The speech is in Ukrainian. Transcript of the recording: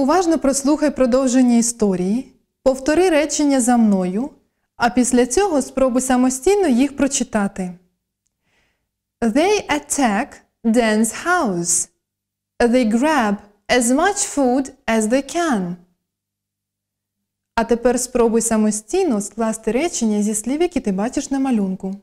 Уважно прослухай продовження історії, повтори речення за мною, а після цього спробуй самостійно їх прочитати. They attack Dan's house. They grab as much food as they can. А тепер спробуй самостійно скласти речення зі слів, які ти бачиш на малюнку.